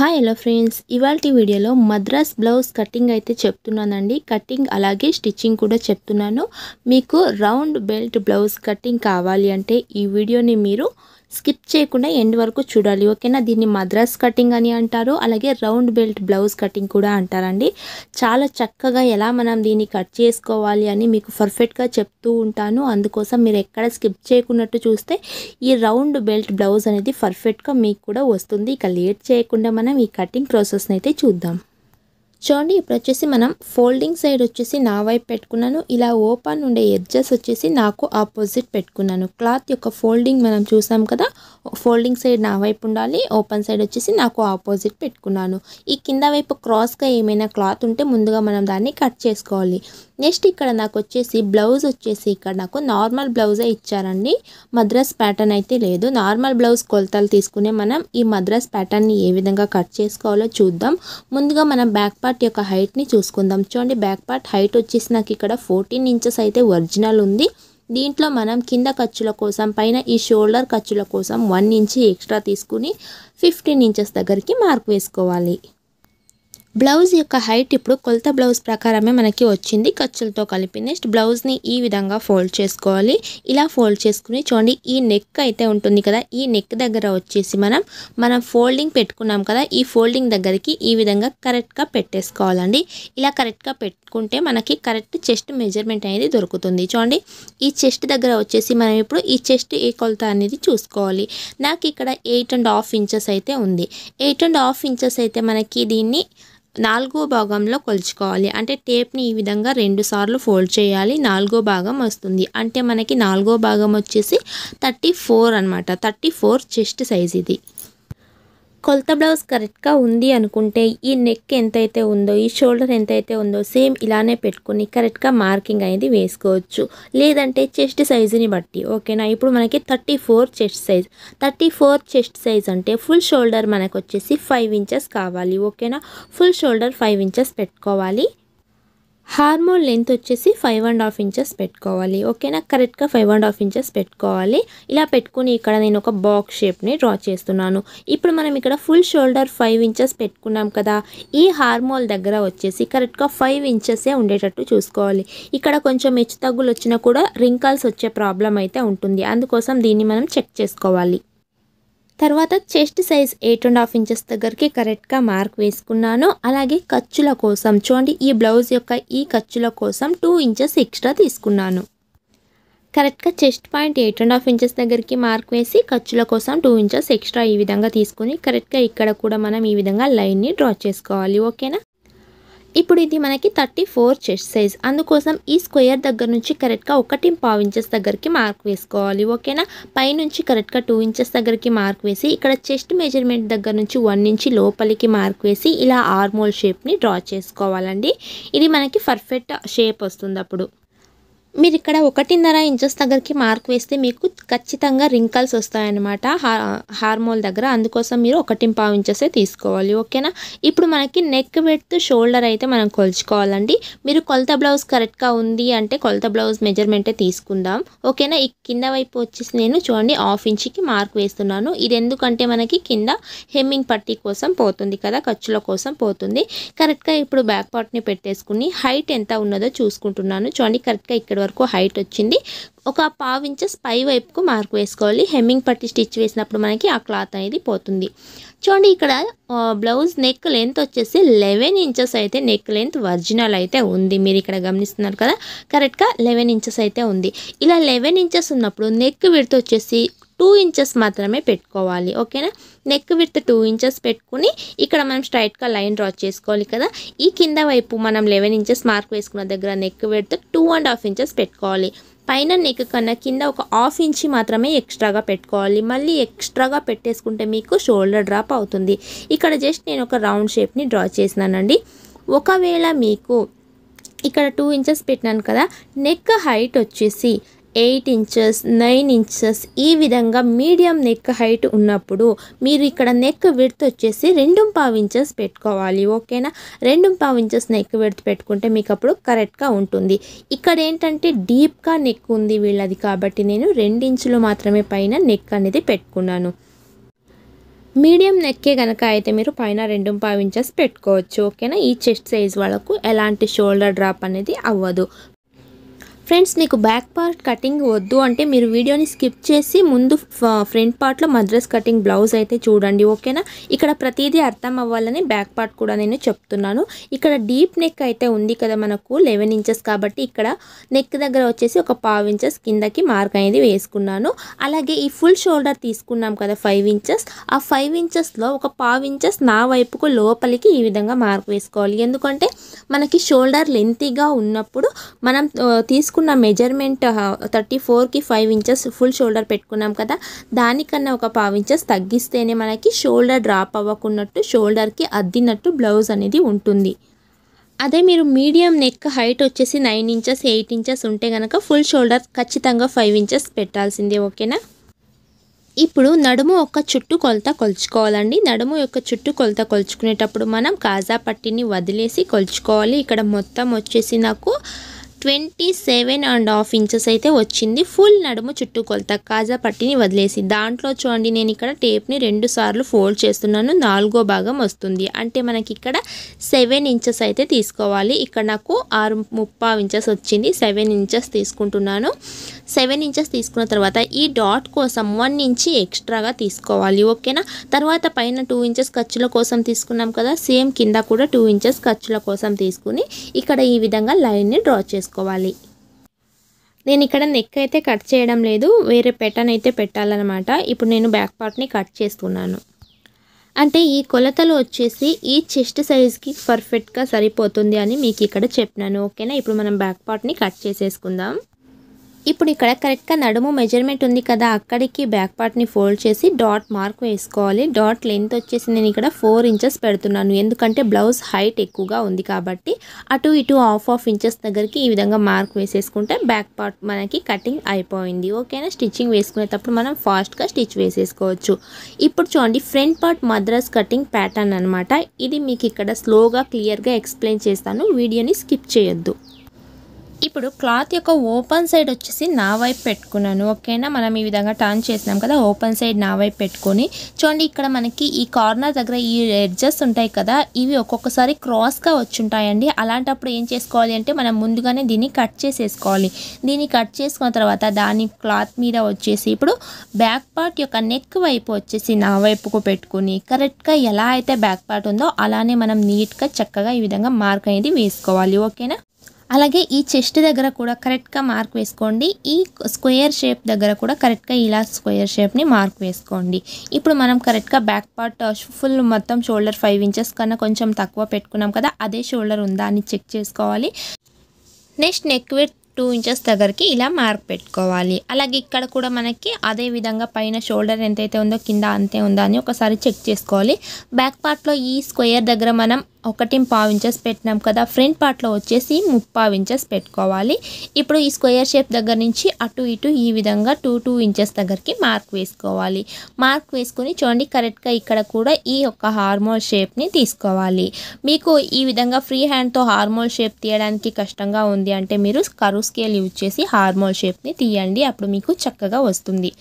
hi hello friends ఇవాళ వీడియోలో Madras blouse cutting అయితే చెప్తున్నానండి కటింగ్ అలాగే స్టిచ్చింగ్ కూడా చెప్తున్నాను మీకు రౌండ్ బెల్ట్ బ్లౌజ్ కటింగ్ కావాలి అంటే ఈ వీడియోని మీరు స్కిప్ చేయకుండా ఎండ్ వరకు చూడాలి ఓకేనా దీన్ని మద్రాస్ కటింగ్ అని అంటారు అలాగే రౌండ్ బెల్ట్ బ్లౌజ్ కటింగ్ కూడా అంటారండి చాలా చక్కగా ఎలా మనం దీన్ని కట్ చేసుకోవాలి అని మీకు పర్ఫెక్ట్గా చెప్తూ ఉంటాను అందుకోసం మీరు ఎక్కడ స్కిప్ చేయకున్నట్టు చూస్తే ఈ రౌండ్ బెల్ట్ బ్లౌజ్ అనేది పర్ఫెక్ట్గా మీకు కూడా వస్తుంది ఇక లేట్ చేయకుండా మనం ఈ కటింగ్ ప్రాసెస్ని అయితే చూద్దాం చూడండి ఇప్పుడు వచ్చేసి మనం ఫోల్డింగ్ సైడ్ వచ్చేసి నా వైపు పెట్టుకున్నాను ఇలా ఓపెన్ ఉండే ఎడ్జెస్ వచ్చేసి నాకు ఆపోజిట్ పెట్టుకున్నాను క్లాత్ యొక్క ఫోల్డింగ్ మనం చూసాం కదా ఫోల్డింగ్ సైడ్ నా వైపు ఉండాలి ఓపెన్ సైడ్ వచ్చేసి నాకు ఆపోజిట్ పెట్టుకున్నాను ఈ కింద వైపు క్రాస్గా ఏమైనా క్లాత్ ఉంటే ముందుగా మనం దాన్ని కట్ చేసుకోవాలి నెక్స్ట్ ఇక్కడ నాకు వచ్చేసి బ్లౌజ్ వచ్చేసి ఇక్కడ నాకు నార్మల్ బ్లౌజే ఇచ్చారండి మద్రాస్ ప్యాటర్న్ అయితే లేదు నార్మల్ బ్లౌజ్ కొలతలు తీసుకునే మనం ఈ మద్రాస్ ప్యాటర్న్ని ఏ విధంగా కట్ చేసుకోవాలో చూద్దాం ముందుగా మనం బ్యాక్ పార్ట్ యొక్క హైట్ని చూసుకుందాం చూడండి బ్యాక్ పార్ట్ హైట్ వచ్చేసి నాకు ఇక్కడ ఫోర్టీన్ ఇంచెస్ అయితే ఒరిజినల్ ఉంది దీంట్లో మనం కింద ఖర్చుల కోసం పైన ఈ షోల్డర్ ఖర్చుల కోసం వన్ ఇంచ్ ఎక్స్ట్రా తీసుకుని ఫిఫ్టీన్ ఇంచెస్ దగ్గరికి మార్క్ వేసుకోవాలి బ్లౌజ్ యొక్క హైట్ ఇప్పుడు కొలత బ్లౌజ్ ప్రకారమే మనకి వచ్చింది ఖర్చులతో కలిపి నెక్స్ట్ బ్లౌజ్ని ఈ విధంగా ఫోల్డ్ చేసుకోవాలి ఇలా ఫోల్డ్ చేసుకుని చూడండి ఈ నెక్ అయితే ఉంటుంది కదా ఈ నెక్ దగ్గర వచ్చేసి మనం మనం ఫోల్డింగ్ పెట్టుకున్నాం కదా ఈ ఫోల్డింగ్ దగ్గరికి ఈ విధంగా కరెక్ట్గా పెట్టేసుకోవాలండి ఇలా కరెక్ట్గా పెట్టుకుంటే మనకి కరెక్ట్ చెస్ట్ మెజర్మెంట్ అనేది దొరుకుతుంది చూడండి ఈ చెస్ట్ దగ్గర వచ్చేసి మనం ఇప్పుడు ఈ చెస్ట్ ఏ కొలత అనేది చూసుకోవాలి నాకు ఇక్కడ ఎయిట్ అండ్ హాఫ్ ఇంచెస్ అయితే ఉంది ఎయిట్ అండ్ హాఫ్ ఇంచెస్ అయితే మనకి దీన్ని నాలుగో భాగంలో కొలుచుకోవాలి అంటే టేప్ని ఈ విధంగా రెండు సార్లు ఫోల్డ్ చేయాలి నాలుగో భాగం వస్తుంది అంటే మనకి నాలుగో భాగం వచ్చేసి థర్టీ ఫోర్ అనమాట థర్టీ ఫోర్ చెస్ట్ సైజ్ ఇది కొలత బ్లౌజ్ కరెక్ట్గా ఉంది అనుకుంటే ఈ నెక్ ఎంతైతే ఉందో ఈ షోల్డర్ ఎంతైతే ఉందో సేమ్ ఇలానే పెట్టుకుని కరెక్ట్గా మార్కింగ్ అనేది వేసుకోవచ్చు లేదంటే చెస్ట్ సైజుని బట్టి ఓకేనా ఇప్పుడు మనకి thirty chest size thirty chest size అంటే ఫుల్ షోల్డర్ మనకు వచ్చేసి ఫైవ్ ఇంచెస్ కావాలి ఓకేనా ఫుల్ షోల్డర్ ఫైవ్ ఇంచెస్ పెట్టుకోవాలి హార్మోన్ లెంత్ వచ్చేసి ఫైవ్ అండ్ హాఫ్ ఇంచెస్ పెట్టుకోవాలి ఓకేనా కరెక్ట్గా ఫైవ్ అండ్ హాఫ్ ఇంచెస్ పెట్టుకోవాలి ఇలా పెట్టుకుని ఇక్కడ నేను ఒక బాక్స్ షేప్ని డ్రా చేస్తున్నాను ఇప్పుడు మనం ఇక్కడ ఫుల్ షోల్డర్ ఫైవ్ ఇంచెస్ పెట్టుకున్నాం కదా ఈ హార్మోల్ దగ్గర వచ్చేసి కరెక్ట్గా ఫైవ్ ఇంచెసే ఉండేటట్టు చూసుకోవాలి ఇక్కడ కొంచెం హెచ్చు తగ్గులు వచ్చినా కూడా రింకల్స్ వచ్చే ప్రాబ్లం అయితే ఉంటుంది అందుకోసం దీన్ని మనం చెక్ చేసుకోవాలి తర్వాత chest size eight and half inches దగ్గరికి కరెక్ట్గా మార్క్ వేసుకున్నాను అలాగే ఖర్చుల కోసం చూడండి ఈ బ్లౌజ్ యొక్క ఈ ఖర్చుల కోసం టూ ఇంచెస్ ఎక్స్ట్రా తీసుకున్నాను కరెక్ట్గా chest point eight and half inches దగ్గరికి మార్క్ వేసి ఖర్చుల కోసం టూ ఇంచెస్ ఎక్స్ట్రా ఈ విధంగా తీసుకుని కరెక్ట్గా ఇక్కడ కూడా మనం ఈ విధంగా లైన్ని డ్రా చేసుకోవాలి ఓకేనా ఇప్పుడు ఇది మనకి థర్టీ ఫోర్ చెస్ట్ సైజ్ అందుకోసం ఈ స్క్వేర్ దగ్గర నుంచి కరెక్ట్గా ఒకటి పావు ఇంచెస్ దగ్గరికి మార్క్ వేసుకోవాలి ఓకేనా పై నుంచి కరెక్ట్గా టూ ఇంచెస్ దగ్గరికి మార్క్ వేసి ఇక్కడ చెస్ట్ మెజర్మెంట్ దగ్గర నుంచి వన్ ఇంచి లోపలికి మార్క్ వేసి ఇలా ఆర్మోల్ షేప్ని డ్రా చేసుకోవాలండి ఇది మనకి పర్ఫెక్ట్ షేప్ వస్తుంది అప్పుడు మీరు ఇక్కడ ఒకటిన్నర ఇంచెస్ దగ్గరికి మార్క్ వేస్తే మీకు ఖచ్చితంగా రింకల్స్ వస్తాయన్నమాట హార్మోల్ దగ్గర అందుకోసం మీరు పావు ఇంచెసే తీసుకోవాలి ఓకేనా ఇప్పుడు మనకి నెక్ వెడ్త్ షోల్డర్ అయితే మనం కొలుచుకోవాలండి మీరు కొలత బ్లౌజ్ కరెక్ట్గా ఉంది అంటే కొలత బ్లౌజ్ మెజర్మెంటే తీసుకుందాం ఓకేనా ఈ కింద వైపు వచ్చేసి నేను చూడండి హాఫ్ ఇంచ్కి మార్క్ వేస్తున్నాను ఇది ఎందుకంటే మనకి కింద హెమ్మింగ్ పట్టీ కోసం పోతుంది కదా ఖర్చుల కోసం పోతుంది కరెక్ట్గా ఇప్పుడు బ్యాక్ పార్ట్ని పెట్టేసుకుని హైట్ ఎంత ఉన్నదో చూసుకుంటున్నాను చూడండి కరెక్ట్గా ఇక్కడ వరకు హైట్ వచ్చింది ఒక పావు ఇంచెస్ పై వైపుకు మార్క్ వేసుకోవాలి హెమ్మింగ్ పట్టి స్టిచ్ వేసినప్పుడు మనకి ఆ క్లాత్ అనేది పోతుంది చూడండి ఇక్కడ బ్లౌజ్ నెక్ లెంత్ వచ్చేసి లెవెన్ ఇంచెస్ అయితే నెక్ లెంత్ ఒరిజినల్ అయితే ఉంది మీరు ఇక్కడ గమనిస్తున్నారు కదా కరెక్ట్గా లెవెన్ ఇంచెస్ అయితే ఉంది ఇలా లెవెన్ ఇంచెస్ ఉన్నప్పుడు నెక్ విడత వచ్చేసి టూ ఇంచెస్ మాత్రమే పెట్టుకోవాలి ఓకేనా నెక్ విత్ టూ ఇంచెస్ పెట్టుకుని ఇక్కడ మనం స్ట్రైట్గా లైన్ డ్రా చేసుకోవాలి కదా ఈ కింద వైపు మనం లెవెన్ ఇంచెస్ మార్క్ వేసుకున్న దగ్గర neck with two and half inches పెట్టుకోవాలి పైన నెక్ కన్నా కింద ఒక హాఫ్ ఇంచి మాత్రమే ఎక్స్ట్రాగా పెట్టుకోవాలి మళ్ళీ ఎక్స్ట్రాగా పెట్టేసుకుంటే మీకు షోల్డర్ డ్రాప్ అవుతుంది ఇక్కడ జస్ట్ నేను ఒక రౌండ్ షేప్ని డ్రా చేసినానండి ఒకవేళ మీకు ఇక్కడ టూ ఇంచెస్ పెట్టినాను కదా నెక్ హైట్ వచ్చేసి ఎయిట్ ఇంచెస్ నైన్ ఇంచెస్ ఈ విధంగా మీడియం నెక్ హైట్ ఉన్నప్పుడు మీరు ఇక్కడ నెక్ విడ్త్ వచ్చేసి రెండు పావు ఇంచెస్ పెట్టుకోవాలి ఓకేనా రెండు పావు ఇంచెస్ నెక్ విడ్త్ పెట్టుకుంటే మీకు అప్పుడు కరెక్ట్గా ఉంటుంది ఇక్కడ ఏంటంటే డీప్గా నెక్ ఉంది వీళ్ళది కాబట్టి నేను రెండు ఇంచులు మాత్రమే పైన నెక్ అనేది పెట్టుకున్నాను మీడియం నెక్కే కనుక అయితే మీరు పైన రెండు పావు ఇంచెస్ పెట్టుకోవచ్చు ఓకేనా ఈ చెస్ట్ సైజ్ వాళ్ళకు ఎలాంటి షోల్డర్ డ్రాప్ అనేది అవ్వదు ఫ్రెండ్స్ మీకు బ్యాక్ పార్ట్ కటింగ్ వద్దు అంటే మీరు వీడియోని స్కిప్ చేసి ముందు ఫ్రంట్ పార్ట్లో మద్రాస్ కటింగ్ బ్లౌజ్ అయితే చూడండి ఓకేనా ఇక్కడ ప్రతిదీ అర్థం అవ్వాలని బ్యాక్ పార్ట్ కూడా నేను చెప్తున్నాను ఇక్కడ డీప్ నెక్ అయితే ఉంది కదా మనకు లెవెన్ ఇంచెస్ కాబట్టి ఇక్కడ నెక్ దగ్గర వచ్చేసి ఒక పావు ఇంచెస్ కిందకి మార్క్ అనేది వేసుకున్నాను అలాగే ఈ ఫుల్ షోల్డర్ తీసుకున్నాం కదా ఫైవ్ ఇంచెస్ ఆ ఫైవ్ ఇంచెస్లో ఒక పావు ఇంచెస్ నా వైపుకు లోపలికి ఈ విధంగా మార్క్ వేసుకోవాలి ఎందుకంటే మనకి షోల్డర్ లెంతీగా ఉన్నప్పుడు మనం తీసుకు తీసుకున్న మెజర్మెంట్ థర్టీ ఫోర్కి ఫైవ్ ఇంచెస్ ఫుల్ షోల్డర్ పెట్టుకున్నాం కదా దానికన్నా ఒక పావు ఇంచెస్ తగ్గిస్తేనే మనకి షోల్డర్ డ్రాప్ అవ్వకున్నట్టు షోల్డర్కి అద్దినట్టు బ్లౌజ్ అనేది ఉంటుంది అదే మీరు మీడియం నెక్ హైట్ వచ్చేసి నైన్ ఇంచెస్ ఎయిట్ ఇంచెస్ ఉంటే కనుక ఫుల్ షోల్డర్ ఖచ్చితంగా ఫైవ్ ఇంచెస్ పెట్టాల్సిందే ఓకేనా ఇప్పుడు నడుము ఒక చుట్టు కొలత కొలుచుకోవాలండి నడుము యొక్క చుట్టు కొలత కొలుచుకునేటప్పుడు మనం కాజా పట్టిని వదిలేసి కొలుచుకోవాలి ఇక్కడ మొత్తం వచ్చేసి నాకు twenty seven and half inches అయితే వచ్చింది ఫుల్ నడుము చుట్టూ కొలత కాజా పట్టిని వదిలేసి దాంట్లో చూడండి నేను ఇక్కడ టేప్ని రెండు సార్లు ఫోల్డ్ చేస్తున్నాను నాలుగో భాగం వస్తుంది అంటే మనకి ఇక్కడ సెవెన్ ఇంచెస్ అయితే తీసుకోవాలి ఇక్కడ నాకు ఆరు ముప్పావు ఇంచెస్ వచ్చింది సెవెన్ ఇంచెస్ తీసుకుంటున్నాను సెవెన్ ఇంచెస్ తీసుకున్న తర్వాత ఈ డాట్ కోసం వన్ ఇంచి ఎక్స్ట్రాగా తీసుకోవాలి ఓకేనా తర్వాత పైన టూ ఇంచెస్ ఖర్చుల కోసం తీసుకున్నాం కదా సేమ్ కింద కూడా టూ ఇంచెస్ ఖర్చుల కోసం తీసుకుని ఇక్కడ ఈ విధంగా లైన్ని డ్రా చేసుకోవాలి నేను ఇక్కడ నెక్ అయితే కట్ చేయడం లేదు వేరే పెట్టన్ అయితే పెట్టాలన్నమాట ఇప్పుడు నేను బ్యాక్ పార్ట్ని కట్ చేస్తున్నాను అంటే ఈ కొలతలు వచ్చేసి ఈ చెస్ట్ సైజ్కి పర్ఫెక్ట్గా సరిపోతుంది అని మీకు ఇక్కడ చెప్పినాను ఓకేనా ఇప్పుడు మనం బ్యాక్ పార్ట్ని కట్ చేసేసుకుందాం ఇప్పుడు ఇక్కడ కరెక్ట్గా నడుము మెజర్మెంట్ ఉంది కదా అక్కడికి బ్యాక్ పార్ట్ని ఫోల్డ్ చేసి డాట్ మార్క్ వేసుకోవాలి డాట్ లెంత్ వచ్చేసి నేను ఇక్కడ ఫోర్ ఇంచెస్ పెడుతున్నాను ఎందుకంటే బ్లౌజ్ హైట్ ఎక్కువగా ఉంది కాబట్టి అటు ఇటు హాఫ్ హాఫ్ ఇంచెస్ దగ్గరికి ఈ విధంగా మార్క్ వేసేసుకుంటే బ్యాక్ పార్ట్ మనకి కటింగ్ అయిపోయింది ఓకేనా స్టిచ్చింగ్ వేసుకునేటప్పుడు మనం ఫాస్ట్గా స్టిచ్ వేసేసుకోవచ్చు ఇప్పుడు చూడండి front part Madras cutting pattern అనమాట ఇది మీకు ఇక్కడ స్లోగా క్లియర్గా ఎక్స్ప్లెయిన్ చేస్తాను వీడియోని స్కిప్ చేయొద్దు ఇప్పుడు క్లాత్ యొక్క ఓపెన్ సైడ్ వచ్చేసి నా వైపు పెట్టుకున్నాను ఓకేనా మనం ఈ విధంగా టర్న్ చేసినాం కదా ఓపెన్ సైడ్ నా వైపు పెట్టుకొని చూడండి ఇక్కడ మనకి ఈ కార్నర్ దగ్గర ఈ ఎడ్జెస్ ఉంటాయి కదా ఇవి ఒక్కొక్కసారి క్రాస్గా ఉంటాయండి అలాంటప్పుడు ఏం చేసుకోవాలి అంటే మనం ముందుగానే దీన్ని కట్ చేసేసుకోవాలి దీన్ని కట్ చేసుకున్న తర్వాత దాని క్లాత్ మీద వచ్చేసి ఇప్పుడు బ్యాక్ పార్ట్ యొక్క నెక్ వైపు వచ్చేసి నా వైపుకు పెట్టుకుని కరెక్ట్గా ఎలా అయితే బ్యాక్ పార్ట్ ఉందో అలానే మనం నీట్గా చక్కగా ఈ విధంగా మార్క్ అనేది వేసుకోవాలి ఓకేనా అలాగే ఈ చెస్ట్ దగ్గర కూడా కరెక్ట్గా మార్క్ వేసుకోండి ఈ స్క్వేర్ షేప్ దగ్గర కూడా కరెక్ట్గా ఇలా స్క్వేర్ షేప్ని మార్క్ వేసుకోండి ఇప్పుడు మనం కరెక్ట్గా బ్యాక్ పార్ట్ ఫుల్ మొత్తం షోల్డర్ ఫైవ్ ఇంచెస్ కన్నా కొంచెం తక్కువ పెట్టుకున్నాం కదా అదే షోల్డర్ ఉందా అని చెక్ చేసుకోవాలి next neck with two inches దగ్గరికి ఇలా మార్క్ పెట్టుకోవాలి అలాగే ఇక్కడ కూడా మనకి అదే విధంగా పైన షోల్డర్ ఎంతైతే ఉందో కింద అంతే ఉందా అని ఒకసారి చెక్ చేసుకోవాలి బ్యాక్ పార్ట్లో ఈ స్క్వేర్ దగ్గర మనం ఒకటి పావు ఇంచెస్ పెట్టినాం కదా ఫ్రంట్ పార్ట్లో వచ్చేసి ముప్పావు ఇంచెస్ పెట్టుకోవాలి ఇప్పుడు ఈ స్క్వేర్ షేప్ దగ్గర నుంచి అటు ఇటు ఈ విధంగా టూ టూ ఇంచెస్ దగ్గరికి మార్క్ వేసుకోవాలి మార్క్ వేసుకుని చూడండి కరెక్ట్గా ఇక్కడ కూడా ఈ యొక్క హార్మోల్ షేప్ని తీసుకోవాలి మీకు ఈ విధంగా ఫ్రీ హ్యాండ్తో హార్మోల్ షేప్ తీయడానికి కష్టంగా ఉంది అంటే మీరు కరువు స్కేల్ యూజ్ చేసి హార్మోల్ షేప్ని తీయండి అప్పుడు మీకు చక్కగా వస్తుంది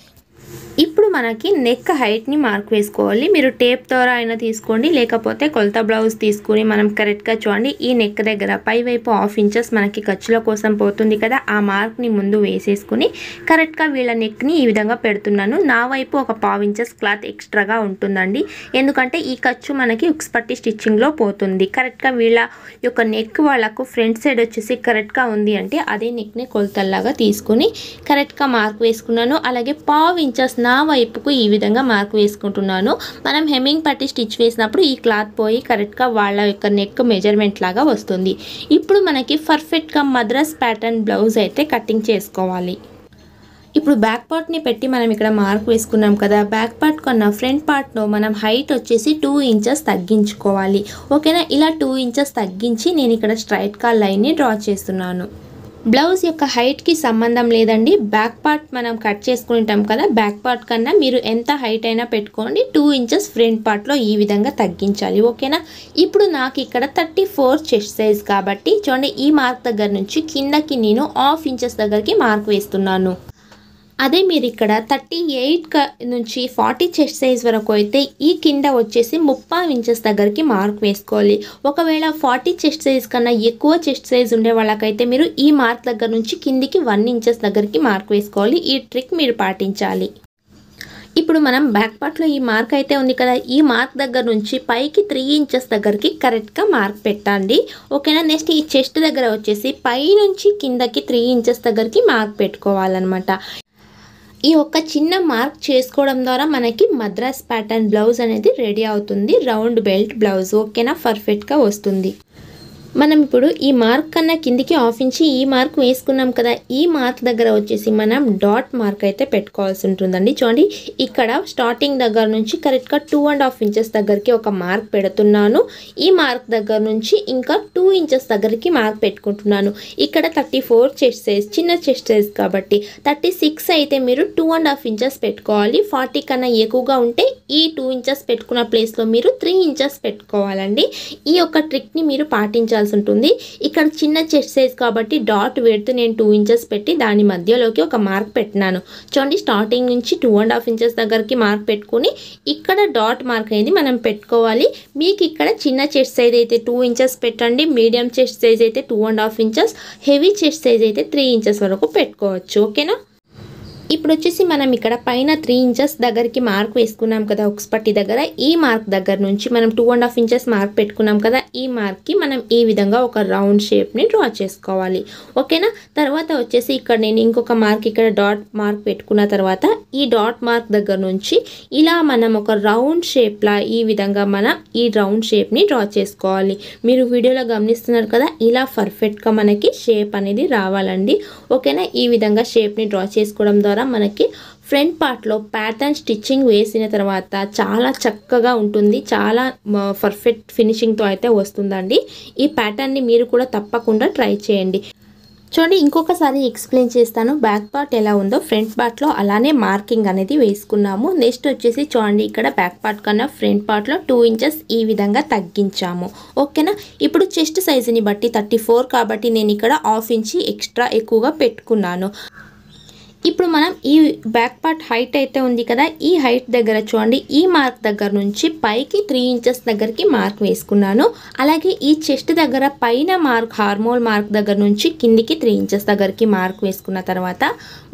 ఇప్పుడు మనకి నెక్ హైట్ని మార్క్ వేసుకోవాలి మీరు టేప్ ద్వారా అయినా తీసుకోండి లేకపోతే కొలత బ్లౌజ్ తీసుకుని మనం కరెక్ట్గా చూడండి ఈ నెక్ దగ్గర పై వైపు హాఫ్ ఇంచెస్ మనకి ఖర్చుల కోసం పోతుంది కదా ఆ మార్క్ని ముందు వేసేసుకుని కరెక్ట్గా వీళ్ళ నెక్ని ఈ విధంగా పెడుతున్నాను నా వైపు ఒక పావు ఇంచెస్ క్లాత్ ఎక్స్ట్రాగా ఉంటుందండి ఎందుకంటే ఈ ఖర్చు మనకి ఉక్స్పట్టి స్టిచ్చింగ్లో పోతుంది కరెక్ట్గా వీళ్ళ యొక్క నెక్ వాళ్ళకు ఫ్రంట్ సైడ్ వచ్చేసి కరెక్ట్గా ఉంది అంటే అదే నెక్ని కొలతల్లాగా తీసుకుని కరెక్ట్గా మార్క్ వేసుకున్నాను అలాగే పావు ఇంచెస్ స్టిచ్చెస్ నా వైపుకు ఈ విధంగా మార్క్ వేసుకుంటున్నాను మనం హెమ్మింగ్ పట్టి స్టిచ్ వేసినప్పుడు ఈ క్లాత్ పోయి కరెక్ట్గా వాళ్ళ యొక్క నెక్ మెజర్మెంట్ లాగా వస్తుంది ఇప్పుడు మనకి పర్ఫెక్ట్గా మద్రాస్ ప్యాటర్న్ బ్లౌజ్ అయితే కటింగ్ చేసుకోవాలి ఇప్పుడు బ్యాక్ పార్ట్ని పెట్టి మనం ఇక్కడ మార్క్ వేసుకున్నాం కదా బ్యాక్ పార్ట్ కొన్న ఫ్రంట్ పార్ట్లో మనం హైట్ వచ్చేసి టూ ఇంచెస్ తగ్గించుకోవాలి ఓకేనా ఇలా టూ ఇంచెస్ తగ్గించి నేను ఇక్కడ స్ట్రైట్ కాల్ లైన్ని డ్రా చేస్తున్నాను బ్లౌజ్ యొక్క హైట్కి సంబంధం లేదండి బ్యాక్ పార్ట్ మనం కట్ చేసుకుంటాం కదా బ్యాక్ పార్ట్ కన్నా మీరు ఎంత హైట్ అయినా పెట్టుకోండి టూ ఇంచెస్ ఫ్రంట్ పార్ట్లో ఈ విధంగా తగ్గించాలి ఓకేనా ఇప్పుడు నాకు ఇక్కడ థర్టీ ఫోర్ చెస్ట్ సైజ్ కాబట్టి చూడండి ఈ మార్క్ దగ్గర నుంచి కిందకి నేను హాఫ్ ఇంచెస్ దగ్గరికి మార్క్ వేస్తున్నాను అదే మీరు ఇక్కడ థర్టీ ఎయిట్ నుంచి ఫార్టీ చెస్ట్ సైజ్ వరకు అయితే ఈ కింద వచ్చేసి ముప్పై ఇంచెస్ దగ్గరికి మార్క్ వేసుకోవాలి ఒకవేళ ఫార్టీ చెస్ట్ సైజ్ కన్నా ఎక్కువ చెస్ట్ సైజ్ ఉండే వాళ్ళకైతే మీరు ఈ మార్క్ దగ్గర నుంచి కిందికి వన్ ఇంచెస్ దగ్గరికి మార్క్ వేసుకోవాలి ఈ ట్రిక్ మీరు పాటించాలి ఇప్పుడు మనం బ్యాక్ పార్ట్లో ఈ మార్క్ అయితే ఉంది కదా ఈ మార్క్ దగ్గర నుంచి పైకి త్రీ ఇంచెస్ దగ్గరికి కరెక్ట్గా మార్క్ పెట్టండి ఓకేనా నెక్స్ట్ ఈ చెస్ట్ దగ్గర వచ్చేసి పై నుంచి కిందకి త్రీ ఇంచెస్ దగ్గరికి మార్క్ పెట్టుకోవాలన్నమాట ఈ ఒక్క చిన్న మార్క్ చేసుకోవడం ద్వారా మనకి మద్రాస్ ప్యాటర్న్ బ్లౌజ్ అనేది రెడీ అవుతుంది రౌండ్ బెల్ట్ బ్లౌజ్ ఓకేనా పర్ఫెక్ట్గా వస్తుంది మనం ఇప్పుడు ఈ మార్క్ కన్నా కిందికి ఆఫ్ ఇంచి ఈ మార్క్ వేసుకున్నాం కదా ఈ మార్క్ దగ్గర వచ్చేసి మనం డాట్ మార్క్ అయితే పెట్టుకోవాల్సి ఉంటుందండి చూడండి ఇక్కడ స్టార్టింగ్ దగ్గర నుంచి కరెక్ట్గా టూ అండ్ హాఫ్ ఇంచెస్ దగ్గరికి ఒక మార్క్ పెడుతున్నాను ఈ మార్క్ దగ్గర నుంచి ఇంకా టూ ఇంచెస్ దగ్గరికి మార్క్ పెట్టుకుంటున్నాను ఇక్కడ థర్టీ ఫోర్ సైజ్ చిన్న చెస్ట్ సైజ్ కాబట్టి థర్టీ సిక్స్ అయితే మీరు టూ అండ్ హాఫ్ ఇంచెస్ పెట్టుకోవాలి ఫార్టీ కన్నా ఎక్కువగా ఉంటే ఈ టూ ఇంచెస్ పెట్టుకున్న ప్లేస్లో మీరు త్రీ ఇంచెస్ పెట్టుకోవాలండి ఈ యొక్క ట్రిక్ని మీరు పాటించాలి చేయాల్సి ఉంటుంది ఇక్కడ చిన్న చెస్ట్ సైజ్ కాబట్టి డాట్ వేడుతూ నేను టూ ఇంచెస్ పెట్టి దాని మధ్యలోకి ఒక మార్క్ పెట్టినాను చూడండి స్టార్టింగ్ నుంచి టూ అండ్ హాఫ్ ఇంచెస్ దగ్గరికి మార్క్ పెట్టుకుని ఇక్కడ డాట్ మార్క్ అనేది మనం పెట్టుకోవాలి మీకు ఇక్కడ చిన్న చెస్ట్ సైజ్ అయితే టూ ఇంచెస్ పెట్టండి మీడియం చెస్ట్ సైజ్ అయితే two and half inches heavy chest size అయితే త్రీ ఇంచెస్ వరకు పెట్టుకోవచ్చు ఓకేనా ఇప్పుడు వచ్చేసి మనం ఇక్కడ పైన త్రీ ఇంచెస్ దగ్గరికి మార్క్ వేసుకున్నాం కదా పట్టి దగ్గర ఈ మార్క్ దగ్గర నుంచి మనం two and half inches mark పెట్టుకున్నాం కదా ఈ మార్క్కి మనం ఈ విధంగా ఒక రౌండ్ షేప్ని డ్రా చేసుకోవాలి ఓకేనా తర్వాత వచ్చేసి ఇక్కడ నేను ఇంకొక మార్క్ ఇక్కడ డాట్ మార్క్ పెట్టుకున్న తర్వాత ఈ డాట్ మార్క్ దగ్గర నుంచి ఇలా మనం ఒక రౌండ్ షేప్లా ఈ విధంగా మనం ఈ రౌండ్ షేప్ని డ్రా చేసుకోవాలి మీరు వీడియోలో గమనిస్తున్నారు కదా ఇలా పర్ఫెక్ట్గా మనకి షేప్ అనేది రావాలండి ఓకేనా ఈ విధంగా షేప్ని డ్రా చేసుకోవడం ద్వారా ద్వారా మనకి ఫ్రంట్ పార్ట్లో ప్యాటర్న్ స్టిచ్చింగ్ వేసిన తర్వాత చాలా చక్కగా ఉంటుంది చాలా పర్ఫెక్ట్ ఫినిషింగ్తో అయితే వస్తుందండి ఈ ప్యాటర్న్ని మీరు కూడా తప్పకుండా ట్రై చేయండి చూడండి ఇంకొకసారి ఎక్స్ప్లెయిన్ చేస్తాను బ్యాక్ పార్ట్ ఎలా ఉందో ఫ్రంట్ పార్ట్లో అలానే మార్కింగ్ అనేది వేసుకున్నాము నెక్స్ట్ వచ్చేసి చూడండి ఇక్కడ బ్యాక్ పార్ట్ కన్నా ఫ్రంట్ పార్ట్లో టూ ఇంచెస్ ఈ విధంగా తగ్గించాము ఓకేనా ఇప్పుడు చెస్ట్ సైజుని బట్టి థర్టీ కాబట్టి నేను ఇక్కడ హాఫ్ ఇంచి ఎక్స్ట్రా ఎక్కువగా పెట్టుకున్నాను ఇప్పుడు మనం ఈ బ్యాక్ పార్ట్ హైట్ అయితే ఉంది కదా ఈ హైట్ దగ్గర చూడండి ఈ మార్క్ దగ్గర నుంచి పైకి త్రీ ఇంచెస్ దగ్గరికి మార్క్ వేసుకున్నాను అలాగే ఈ చెస్ట్ దగ్గర పైన మార్క్ హార్మోల్ మార్క్ దగ్గర నుంచి కిందికి త్రీ ఇంచెస్ దగ్గరికి మార్క్ వేసుకున్న తర్వాత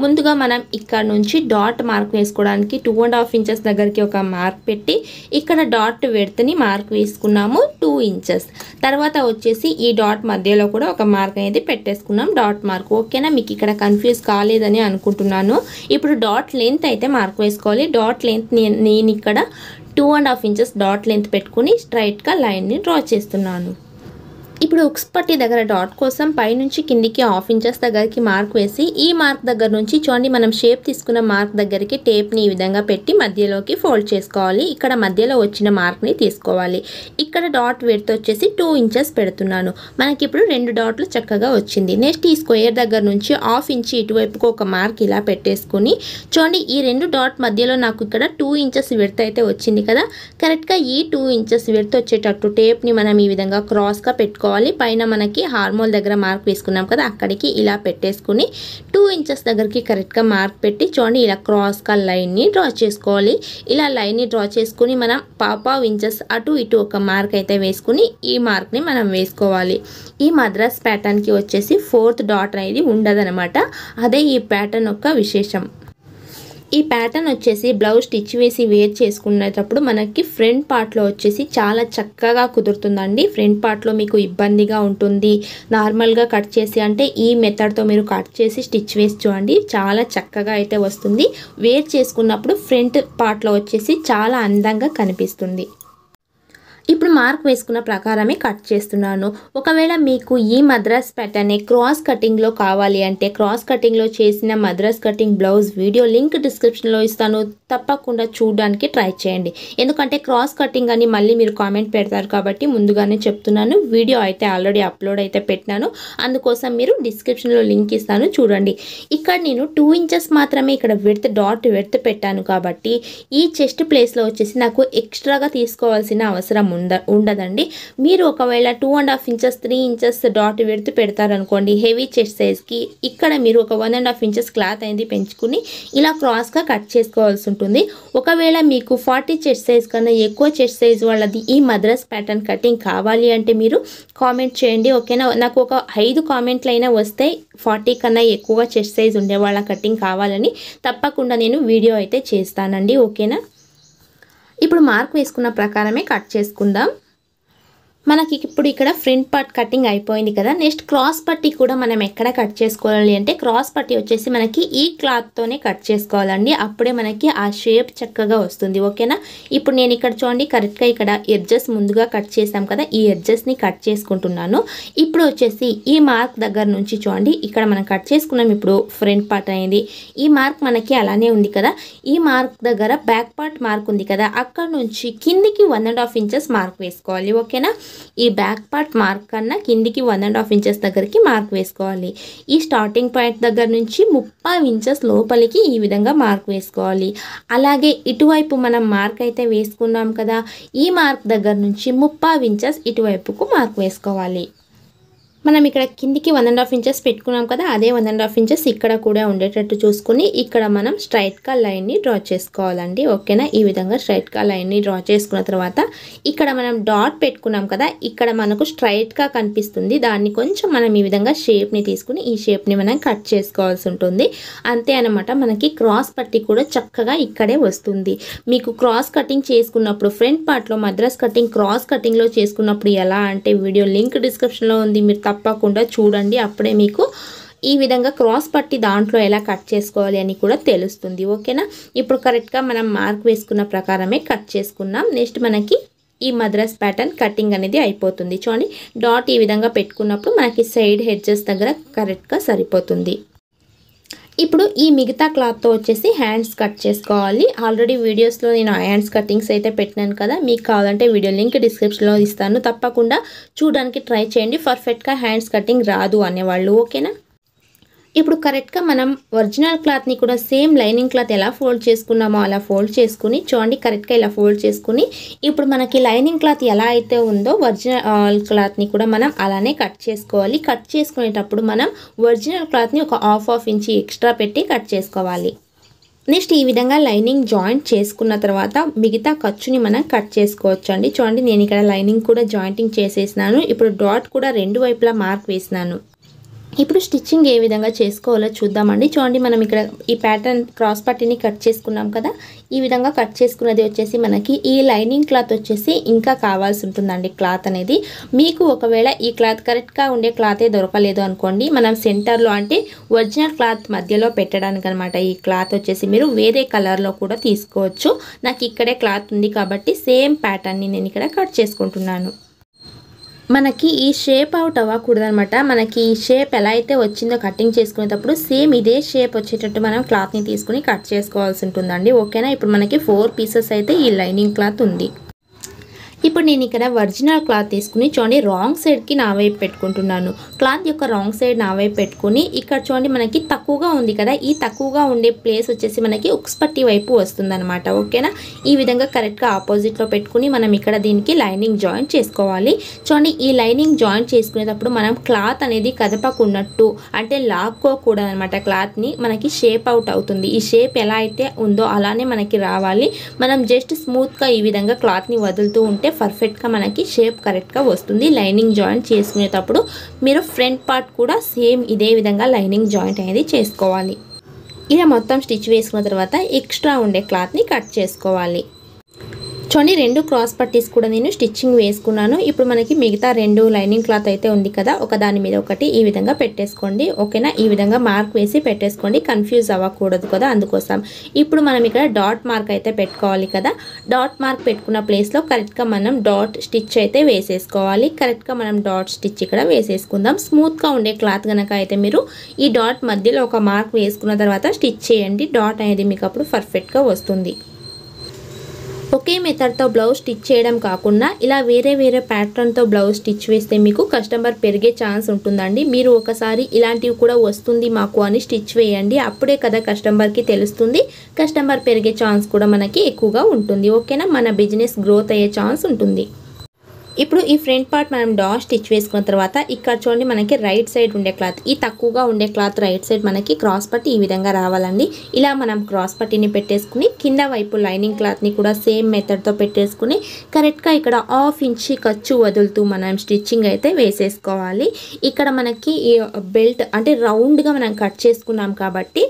ముందుగా మనం ఇక్కడ నుంచి డాట్ మార్క్ వేసుకోవడానికి టూ అండ్ హాఫ్ ఇంచెస్ దగ్గరికి ఒక మార్క్ పెట్టి ఇక్కడ డాట్ విడతని మార్క్ వేసుకున్నాము టూ ఇంచెస్ తర్వాత వచ్చేసి ఈ డాట్ మధ్యలో కూడా ఒక మార్క్ అనేది పెట్టేసుకున్నాం డాట్ మార్క్ ఓకేనా మీకు ఇక్కడ కన్ఫ్యూజ్ కాలేదని అనుకుంటున్నాను అనుకుంటున్నాను ఇప్పుడు డాట్ లెంత్ అయితే మార్క్ వేసుకోవాలి డాట్ లెంత్ నేను ఇక్కడ two and half inches dot length పెట్టుకుని స్ట్రైట్గా లైన్ని డ్రా చేస్తున్నాను ఇప్పుడు ఉక్స్ పట్టి దగ్గర డాట్ కోసం పైనుంచి కిందికి హాఫ్ ఇంచెస్ దగ్గరికి మార్క్ వేసి ఈ మార్క్ దగ్గర నుంచి చూడండి మనం షేప్ తీసుకున్న మార్క్ దగ్గరికి టేప్ని ఈ విధంగా పెట్టి మధ్యలోకి ఫోల్డ్ చేసుకోవాలి ఇక్కడ మధ్యలో వచ్చిన మార్క్ని తీసుకోవాలి ఇక్కడ డాట్ విడత వచ్చేసి టూ ఇంచెస్ పెడుతున్నాను మనకి ఇప్పుడు రెండు డాట్లు చక్కగా వచ్చింది నెక్స్ట్ ఈ స్క్వేర్ దగ్గర నుంచి హాఫ్ ఇంచ్ ఇటువైపుకు ఒక మార్క్ ఇలా పెట్టేసుకుని చూడండి ఈ రెండు డాట్ మధ్యలో నాకు ఇక్కడ టూ ఇంచెస్ విడత అయితే వచ్చింది కదా కరెక్ట్గా ఈ టూ ఇంచెస్ విడత వచ్చేటట్టు టేప్ని మనం ఈ విధంగా క్రాస్గా పెట్టుకో వేసుకోవాలి పైన మనకి హార్మోల్ దగ్గర మార్క్ వేసుకున్నాం కదా అక్కడికి ఇలా పెట్టేసుకుని టూ ఇంచెస్ దగ్గరికి కరెక్ట్గా మార్క్ పెట్టి చూడండి ఇలా క్రాస్గా లైన్ని డ్రా చేసుకోవాలి ఇలా లైన్ని డ్రా చేసుకుని మనం పాపావ్ ఇంచెస్ అటు ఇటు ఒక మార్క్ అయితే వేసుకుని ఈ మార్క్ని మనం వేసుకోవాలి ఈ మద్రాస్ ప్యాటర్న్కి వచ్చేసి ఫోర్త్ డాట్ అనేది ఉండదనమాట అదే ఈ ప్యాటర్న్ యొక్క విశేషం ఈ ప్యాటర్న్ వచ్చేసి బ్లౌజ్ స్టిచ్ వేసి వేర్ చేసుకునేటప్పుడు మనకి ఫ్రంట్ పార్ట్లో వచ్చేసి చాలా చక్కగా కుదురుతుందండి ఫ్రంట్ పార్ట్లో మీకు ఇబ్బందిగా ఉంటుంది నార్మల్గా కట్ చేసి అంటే ఈ మెథడ్తో మీరు కట్ చేసి స్టిచ్ వేసి చూడండి చాలా చక్కగా అయితే వస్తుంది వేర్ చేసుకున్నప్పుడు ఫ్రంట్ పార్ట్లో వచ్చేసి చాలా అందంగా కనిపిస్తుంది ఇప్పుడు మార్క్ వేసుకున్న ప్రకారమే కట్ చేస్తున్నాను ఒకవేళ మీకు ఈ మద్రాస్ ప్యాటర్న్ క్రాస్ కటింగ్లో కావాలి అంటే క్రాస్ కటింగ్లో చేసిన Madras cutting blouse video link డిస్క్రిప్షన్లో ఇస్తాను తప్పకుండా చూడడానికి ట్రై చేయండి ఎందుకంటే క్రాస్ కటింగ్ అని మళ్ళీ మీరు కామెంట్ పెడతారు కాబట్టి ముందుగానే చెప్తున్నాను వీడియో అయితే ఆల్రెడీ అప్లోడ్ అయితే పెట్టినాను అందుకోసం మీరు డిస్క్రిప్షన్లో లింక్ ఇస్తాను చూడండి ఇక్కడ నేను టూ ఇంచెస్ మాత్రమే ఇక్కడ విడత డాట్ విడత పెట్టాను కాబట్టి ఈ చెస్ట్ ప్లేస్లో వచ్చేసి నాకు ఎక్స్ట్రాగా తీసుకోవాల్సిన అవసరం ఉండ ఉండదండి మీరు ఒకవేళ two and half inches three inches dot విడుతు పెడతారనుకోండి హెవీ చెస్ట్ సైజ్కి ఇక్కడ మీరు ఒక one and half inches cloth అనేది పెంచుకుని ఇలా క్రాస్గా కట్ చేసుకోవాల్సి ఉంటుంది ఒకవేళ మీకు ఫార్టీ చెస్ట్ సైజ్ కన్నా ఎక్కువ చెస్ట్ సైజ్ వాళ్ళది ఈ మద్రాస్ ప్యాటర్న్ కటింగ్ కావాలి అంటే మీరు కామెంట్ చేయండి ఓకేనా నాకు ఒక ఐదు కామెంట్లు అయినా వస్తే ఫార్టీ కన్నా ఎక్కువ చెస్ట్ సైజ్ ఉండే వాళ్ళ కటింగ్ కావాలని తప్పకుండా నేను వీడియో అయితే చేస్తానండి ఓకేనా ఇప్పుడు మార్క్ వేసుకున్న ప్రకారమే కట్ చేసుకుందాం మనకి ఇప్పుడు ఇక్కడ ఫ్రంట్ పార్ట్ కటింగ్ అయిపోయింది కదా నెక్స్ట్ క్రాస్ పట్టి కూడా మనం ఎక్కడ కట్ చేసుకోవాలి అంటే క్రాస్ పట్టి వచ్చేసి మనకి ఈ క్లాత్తోనే కట్ చేసుకోవాలండి అప్పుడే మనకి ఆ షేప్ చక్కగా వస్తుంది ఓకేనా ఇప్పుడు నేను ఇక్కడ చూడండి కరెక్ట్గా ఇక్కడ ఎడ్జెస్ ముందుగా కట్ చేసాం కదా ఈ ఎడ్జెస్ని కట్ చేసుకుంటున్నాను ఇప్పుడు వచ్చేసి ఈ మార్క్ దగ్గర నుంచి చూడండి ఇక్కడ మనం కట్ చేసుకున్నాం ఇప్పుడు ఫ్రంట్ పార్ట్ అయింది ఈ మార్క్ మనకి అలానే ఉంది కదా ఈ మార్క్ దగ్గర బ్యాక్ పార్ట్ మార్క్ ఉంది కదా అక్కడ నుంచి కిందికి one and half inches mark వేసుకోవాలి ఓకేనా ఈ బ్యాక్ పార్ట్ మార్క్ కన్నా కిందికి వన్ అండ్ హాఫ్ ఇంచెస్ దగ్గరికి మార్క్ వేసుకోవాలి ఈ స్టార్టింగ్ పాయింట్ దగ్గర నుంచి ముప్పై ఇంచెస్ లోపలికి ఈ విధంగా మార్క్ వేసుకోవాలి అలాగే ఇటువైపు మనం మార్క్ అయితే వేసుకున్నాం కదా ఈ మార్క్ దగ్గర నుంచి ముప్పై ఇంచెస్ ఇటువైపుకు మార్క్ వేసుకోవాలి మనం ఇక్కడ కిందికి వన్ అండ్ హాఫ్ ఇంచెస్ పెట్టుకున్నాం కదా అదే వన్ అండ్ హాఫ్ ఇంచెస్ ఇక్కడ కూడా ఉండేటట్టు చూసుకుని ఇక్కడ మనం స్ట్రైట్గా లైన్ని డ్రా చేసుకోవాలండి ఓకేనా ఈ విధంగా స్ట్రైట్గా లైన్ని డ్రా చేసుకున్న తర్వాత ఇక్కడ మనం డాట్ పెట్టుకున్నాం కదా ఇక్కడ మనకు స్ట్రైట్గా కనిపిస్తుంది దాన్ని కొంచెం మనం ఈ విధంగా షేప్ని తీసుకుని ఈ షేప్ని మనం కట్ చేసుకోవాల్సి ఉంటుంది అంతే అనమాట మనకి క్రాస్ పట్టి కూడా చక్కగా ఇక్కడే వస్తుంది మీకు క్రాస్ కటింగ్ చేసుకున్నప్పుడు ఫ్రంట్ పార్ట్లో మద్రాస్ కటింగ్ క్రాస్ కటింగ్లో చేసుకున్నప్పుడు ఎలా అంటే వీడియో లింక్ డిస్క్రిప్షన్లో ఉంది మీరు తప్పకుండా చూడండి అప్పుడే మీకు ఈ విధంగా క్రాస్ పట్టి దాంట్లో ఎలా కట్ చేసుకోవాలి అని కూడా తెలుస్తుంది ఓకేనా ఇప్పుడు కరెక్ట్గా మనం మార్క్ వేసుకున్న ప్రకారమే కట్ చేసుకున్నాం నెక్స్ట్ మనకి ఈ మద్రాస్ ప్యాటర్న్ కటింగ్ అనేది అయిపోతుంది చూడండి డాట్ ఈ విధంగా పెట్టుకున్నప్పుడు మనకి సైడ్ హెడ్జెస్ దగ్గర కరెక్ట్గా సరిపోతుంది ఇప్పుడు ఈ మిగతా క్లాత్తో వచ్చేసి హ్యాండ్స్ కట్ చేసుకోవాలి ఆల్రెడీ వీడియోస్లో నేను హ్యాండ్స్ కటింగ్స్ అయితే పెట్టినాను కదా మీకు కావాలంటే వీడియో లింక్ డిస్క్రిప్షన్లో ఇస్తాను తప్పకుండా చూడడానికి ట్రై చేయండి పర్ఫెక్ట్గా హ్యాండ్స్ కటింగ్ రాదు అనేవాళ్ళు ఓకేనా ఇప్పుడు కరెక్ట్గా మనం ఒరిజినల్ క్లాత్ని కూడా సేమ్ లైనింగ్ క్లాత్ ఎలా ఫోల్డ్ చేసుకున్నామో అలా ఫోల్డ్ చేసుకుని చూడండి కరెక్ట్గా ఇలా ఫోల్డ్ చేసుకుని ఇప్పుడు మనకి లైనింగ్ క్లాత్ ఎలా అయితే ఉందో ఒరిజినల్ క్లాత్ని కూడా మనం అలానే కట్ చేసుకోవాలి కట్ చేసుకునేటప్పుడు మనం ఒరిజినల్ క్లాత్ని ఒక హాఫ్ హాఫ్ ఇంచి ఎక్స్ట్రా పెట్టి కట్ చేసుకోవాలి నెక్స్ట్ ఈ విధంగా లైనింగ్ జాయింట్ చేసుకున్న తర్వాత మిగతా ఖర్చుని మనం కట్ చేసుకోవచ్చు అండి చూడండి నేను ఇక్కడ లైనింగ్ కూడా జాయింటింగ్ చేసేసినాను ఇప్పుడు డాట్ కూడా రెండు వైపులా మార్క్ వేసినాను ఇప్పుడు స్టిచ్చింగ్ ఏ విధంగా చేసుకోవాలో చూద్దామండి చూడండి మనం ఇక్కడ ఈ ప్యాటర్న్ క్రాస్ పట్టిని కట్ చేసుకున్నాం కదా ఈ విధంగా కట్ చేసుకున్నది వచ్చేసి మనకి ఈ లైనింగ్ క్లాత్ వచ్చేసి ఇంకా కావాల్సి ఉంటుందండి క్లాత్ అనేది మీకు ఒకవేళ ఈ క్లాత్ కరెక్ట్గా ఉండే క్లాతే దొరకలేదు అనుకోండి మనం సెంటర్లో అంటే ఒరిజినల్ క్లాత్ మధ్యలో పెట్టడానికి అనమాట ఈ క్లాత్ వచ్చేసి మీరు వేరే కలర్లో కూడా తీసుకోవచ్చు నాకు ఇక్కడే క్లాత్ ఉంది కాబట్టి సేమ్ ప్యాటర్న్ని నేను ఇక్కడ కట్ చేసుకుంటున్నాను మనకి ఈ షేప్ అవుట్ అవ్వకూడదు అనమాట మనకి ఈ షేప్ ఎలా అయితే వచ్చిందో కటింగ్ చేసుకునేటప్పుడు సేమ్ ఇదే షేప్ వచ్చేటట్టు మనం క్లాత్ని తీసుకుని కట్ చేసుకోవాల్సి ఉంటుందండి ఓకేనా ఇప్పుడు మనకి ఫోర్ పీసెస్ అయితే ఈ లైనింగ్ క్లాత్ ఉంది ఇప్పుడు నేను ఇక్కడ ఒరిజినల్ క్లాత్ తీసుకుని చూడండి రాంగ్ సైడ్కి నా వైపు పెట్టుకుంటున్నాను క్లాత్ యొక్క రాంగ్ సైడ్ నా వైపు పెట్టుకుని ఇక్కడ చూడండి మనకి తక్కువగా ఉంది కదా ఈ తక్కువగా ఉండే ప్లేస్ వచ్చేసి మనకి ఉక్స్పట్టి వైపు వస్తుందన్నమాట ఓకేనా ఈ విధంగా కరెక్ట్గా ఆపోజిట్లో పెట్టుకుని మనం ఇక్కడ దీనికి లైనింగ్ జాయింట్ చేసుకోవాలి చూడండి ఈ లైనింగ్ జాయింట్ చేసుకునేటప్పుడు మనం క్లాత్ అనేది కదపకున్నట్టు అంటే లాక్కోకూడదు అనమాట క్లాత్ని మనకి షేప్ అవుట్ అవుతుంది ఈ షేప్ ఎలా అయితే ఉందో అలానే మనకి రావాలి మనం జస్ట్ స్మూత్గా ఈ విధంగా క్లాత్ని వదులుతూ ఉంటే పర్ఫెక్ట్గా మనకి షేప్ కరెక్ట్గా వస్తుంది లైనింగ్ జాయింట్ చేసుకునేటప్పుడు మీరు ఫ్రంట్ పార్ట్ కూడా సేమ్ ఇదే విధంగా లైనింగ్ జాయింట్ అనేది చేసుకోవాలి ఇలా మొత్తం స్టిచ్ వేసుకున్న తర్వాత ఎక్స్ట్రా ఉండే క్లాత్ని కట్ చేసుకోవాలి చూడండి రెండు క్రాస్ పట్టీస్ కూడా నేను స్టిచ్చింగ్ వేసుకున్నాను ఇప్పుడు మనకి మిగతా రెండు లైనింగ్ క్లాత్ అయితే ఉంది కదా ఒక దాని మీద ఒకటి ఈ విధంగా పెట్టేసుకోండి ఓకేనా ఈ విధంగా మార్క్ వేసి పెట్టేసుకోండి కన్ఫ్యూజ్ అవ్వకూడదు కదా అందుకోసం ఇప్పుడు మనం ఇక్కడ డాట్ మార్క్ అయితే పెట్టుకోవాలి కదా డాట్ మార్క్ పెట్టుకున్న ప్లేస్లో కరెక్ట్గా మనం డాట్ స్టిచ్ అయితే వేసేసుకోవాలి కరెక్ట్గా మనం డాట్ స్టిచ్ ఇక్కడ వేసేసుకుందాం స్మూత్గా ఉండే క్లాత్ కనుక అయితే మీరు ఈ డాట్ మధ్యలో ఒక మార్క్ వేసుకున్న తర్వాత స్టిచ్ చేయండి డాట్ అనేది మీకు అప్పుడు పర్ఫెక్ట్గా వస్తుంది ఒకే మెథడ్తో బ్లౌజ్ స్టిచ్ చేయడం కాకుండా ఇలా వేరే వేరే ప్యాటర్న్తో బ్లౌజ్ స్టిచ్ వేస్తే మీకు కస్టమర్ పెరిగే ఛాన్స్ ఉంటుందండి మీరు ఒకసారి ఇలాంటివి కూడా వస్తుంది మాకు అని స్టిచ్ వేయండి అప్పుడే కదా కస్టమర్కి తెలుస్తుంది కస్టమర్ పెరిగే ఛాన్స్ కూడా మనకి ఎక్కువగా ఉంటుంది ఓకేనా మన బిజినెస్ గ్రోత్ అయ్యే ఛాన్స్ ఉంటుంది ఇప్పుడు ఈ ఫ్రంట్ పార్ట్ మనం డాష్ స్టిచ్ వేసుకున్న తర్వాత ఇక్కడ చూడండి మనకి రైట్ సైడ్ ఉండే క్లాత్ ఈ తక్కువగా ఉండే క్లాత్ రైట్ సైడ్ మనకి క్రాస్ పట్టి ఈ విధంగా రావాలండి ఇలా మనం క్రాస్ పట్టిని పెట్టేసుకుని కింద వైపు లైనింగ్ క్లాత్ని కూడా సేమ్ మెథడ్తో పెట్టేసుకుని కరెక్ట్గా ఇక్కడ హాఫ్ ఇంచ్ ఖర్చు వదులుతూ మనం స్టిచ్చింగ్ అయితే వేసేసుకోవాలి ఇక్కడ మనకి బెల్ట్ అంటే రౌండ్గా మనం కట్ చేసుకున్నాం కాబట్టి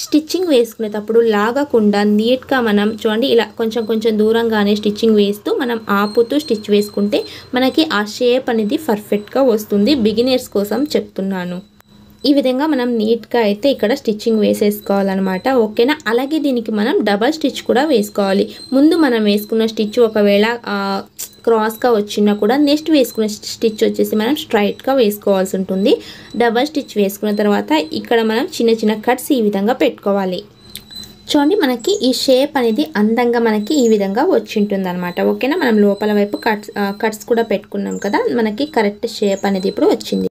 స్టిచ్చింగ్ వేసుకునేటప్పుడు లాగకుండా నీట్గా మనం చూడండి ఇలా కొంచెం కొంచెం దూరంగానే స్టిచ్చింగ్ వేస్తూ మనం ఆపుతూ స్టిచ్ వేసుకుంటే మనకి ఆ షేప్ అనేది పర్ఫెక్ట్గా వస్తుంది బిగినర్స్ కోసం చెప్తున్నాను ఈ విధంగా మనం నీట్గా అయితే ఇక్కడ స్టిచ్చింగ్ వేసేసుకోవాలన్నమాట ఓకేనా అలాగే దీనికి మనం డబల్ స్టిచ్ కూడా వేసుకోవాలి ముందు మనం వేసుకున్న స్టిచ్ ఒకవేళ క్రాస్గా వచ్చినా కూడా నెక్స్ట్ వేసుకున్న స్టిచ్ వచ్చేసి మనం స్ట్రైట్గా వేసుకోవాల్సి ఉంటుంది డబల్ స్టిచ్ వేసుకున్న తర్వాత ఇక్కడ మనం చిన్న చిన్న కట్స్ ఈ విధంగా పెట్టుకోవాలి చూడండి మనకి ఈ షేప్ అనేది అందంగా మనకి ఈ విధంగా వచ్చింటుంది అనమాట ఓకేనా మనం లోపల వైపు కట్స్ కట్స్ కూడా పెట్టుకున్నాం కదా మనకి కరెక్ట్ షేప్ అనేది ఇప్పుడు వచ్చింది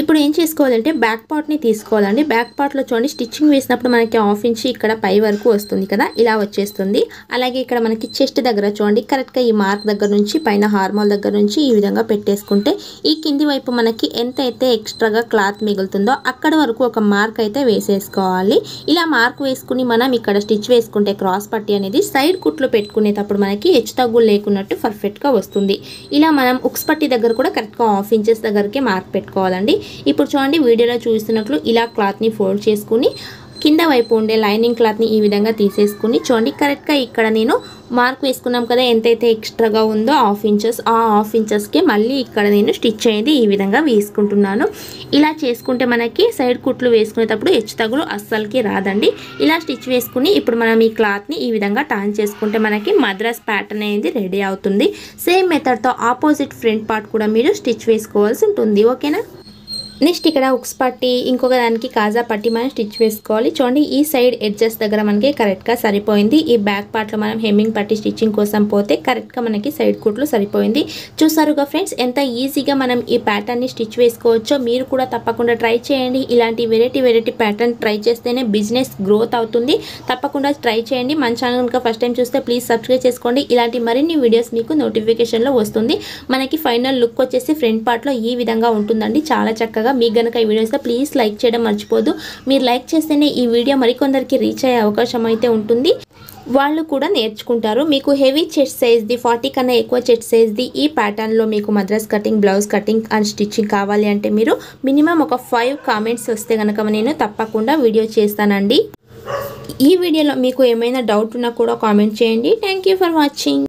ఇప్పుడు ఏం చేసుకోవాలంటే బ్యాక్ పార్ట్ని తీసుకోవాలండి బ్యాక్ పార్ట్లో చూడండి స్టిచ్చింగ్ వేసినప్పుడు మనకి ఆఫ్ ఇంచి ఇక్కడ పై వరకు వస్తుంది కదా ఇలా వచ్చేస్తుంది అలాగే ఇక్కడ మనకి చెస్ట్ దగ్గర చూడండి కరెక్ట్గా ఈ మార్క్ దగ్గర నుంచి పైన హార్మోల్ దగ్గర నుంచి ఈ విధంగా పెట్టేసుకుంటే ఈ కింది వైపు మనకి ఎంత అయితే ఎక్స్ట్రాగా క్లాత్ మిగులుతుందో అక్కడ వరకు ఒక మార్క్ అయితే వేసేసుకోవాలి ఇలా మార్క్ వేసుకుని మనం ఇక్కడ స్టిచ్ వేసుకుంటే క్రాస్ పట్టి అనేది సైడ్ కుట్లు పెట్టుకునేటప్పుడు మనకి హెచ్చు తగ్గులు లేకున్నట్టు పర్ఫెక్ట్గా వస్తుంది ఇలా మనం ఉక్స్ పట్టి దగ్గర కూడా కరెక్ట్గా ఆఫ్ ఇంచెస్ దగ్గరికి మార్క్ పెట్టుకోవాలండి ఇప్పుడు చూడండి వీడియోలో చూస్తున్నట్లు ఇలా క్లాత్ని ఫోల్డ్ చేసుకుని కింద వైపు ఉండే లైనింగ్ క్లాత్ని ఈ విధంగా తీసేసుకుని చూడండి కరెక్ట్గా ఇక్కడ నేను మార్క్ వేసుకున్నాం కదా ఎంతైతే ఎక్స్ట్రాగా ఉందో హాఫ్ ఇంచెస్ ఆ హాఫ్ ఇంచెస్కి మళ్ళీ ఇక్కడ నేను స్టిచ్ అనేది ఈ విధంగా వేసుకుంటున్నాను ఇలా చేసుకుంటే మనకి సైడ్ కుట్లు వేసుకునేటప్పుడు హెచ్చు తగులు అస్సలకి రాదండి ఇలా స్టిచ్ వేసుకుని ఇప్పుడు మనం ఈ క్లాత్ని ఈ విధంగా టాన్ చేసుకుంటే మనకి మద్రాస్ ప్యాటర్న్ అనేది రెడీ అవుతుంది సేమ్ మెథడ్తో ఆపోజిట్ ఫ్రంట్ పార్ట్ కూడా మీరు స్టిచ్ వేసుకోవాల్సి ఉంటుంది ఓకేనా నెక్స్ట్ ఇక్కడ ఉక్స్ పట్టి ఇంకొక దానికి కాజా పట్టి మనం స్టిచ్ వేసుకోవాలి చూడండి ఈ సైడ్ ఎడ్జెస్ దగ్గర మనకి కరెక్ట్గా సరిపోయింది ఈ బ్యాక్ పార్ట్లో మనం హెమ్మింగ్ పట్టి స్టిచ్చింగ్ కోసం పోతే కరెక్ట్గా మనకి సైడ్ కుట్లు సరిపోయింది చూసారుగా ఫ్రెండ్స్ ఎంత ఈజీగా మనం ఈ ప్యాటర్న్ని స్టిచ్ వేసుకోవచ్చో మీరు కూడా తప్పకుండా ట్రై చేయండి ఇలాంటి వెరైటీ వెరైటీ ప్యాటర్న్ ట్రై చేస్తేనే బిజినెస్ గ్రోత్ అవుతుంది తప్పకుండా ట్రై చేయండి మన ఛానల్ కనుక ఫస్ట్ టైం చూస్తే ప్లీజ్ సబ్స్క్రైబ్ చేసుకోండి ఇలాంటి మరిన్ని వీడియోస్ మీకు నోటిఫికేషన్లో వస్తుంది మనకి ఫైనల్ లుక్ వచ్చేసి ఫ్రంట్ పార్ట్లో ఈ విధంగా ఉంటుందండి చాలా చక్కగా మీకు కనుక ఈ వీడియో ఇస్తే ప్లీజ్ లైక్ చేయడం మర్చిపోదు మీరు లైక్ చేస్తేనే ఈ వీడియో మరికొందరికి రీచ్ అయ్యే అవకాశం అయితే ఉంటుంది వాళ్ళు కూడా నేర్చుకుంటారు మీకు హెవీ చెట్ సైజ్ది ఫార్టీ కన్నా ఎక్కువ చెట్ సైజ్ది ఈ ప్యాటర్న్లో మీకు Madras cutting blouse cutting and stitching కావాలి అంటే మీరు మినిమం ఒక ఫైవ్ కామెంట్స్ వస్తే కనుక నేను తప్పకుండా వీడియో చేస్తానండి ఈ వీడియోలో మీకు ఏమైనా డౌట్ ఉన్నా కూడా కామెంట్ చేయండి థ్యాంక్ ఫర్ వాచింగ్